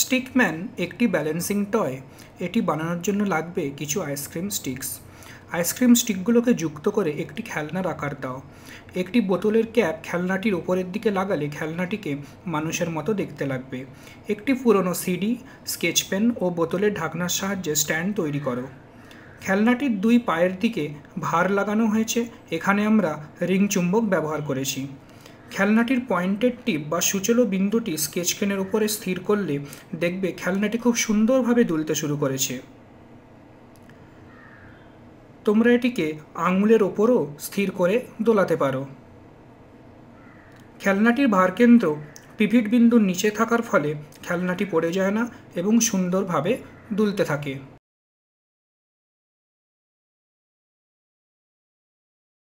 stickman একটি balancing toy এটি বানানোর জন্য লাগবে কিছু আইসক্রিম স্টিক্স আইসক্রিম স্টিকগুলোকে যুক্ত করে একটি খেলনার আকার দাও একটি বোতলের ক্যাপ খেলনাটির ওপরের দিকে লাগালে খেলনাটিকে মানুষের মতো দেখতে লাগবে একটি পুরনো সিডি স্কেচ পেন ও বোতলের ঢাকনার সাহায্যে স্ট্যান্ড তৈরি করো খেলনাটির দুই পায়ের দিকে ভার লাগানো হয়েছে এখানে আমরা রিং চুম্বক ব্যবহার করেছি খেলনাটির পয়েন্টেড টিপ বা সূচলো বিন্দুটি স্কেচকেনের উপরে স্থির করলে দেখবে খেলনাটি খুব সুন্দরভাবে দুলতে শুরু করেছে তোমরা এটিকে আঙুলের ওপরও স্থির করে দোলাতে পারো খেলনাটির ভারকেন্দ্র পিভিট বিন্দুর নিচে থাকার ফলে খেলনাটি পড়ে যায় না এবং সুন্দরভাবে দুলতে থাকে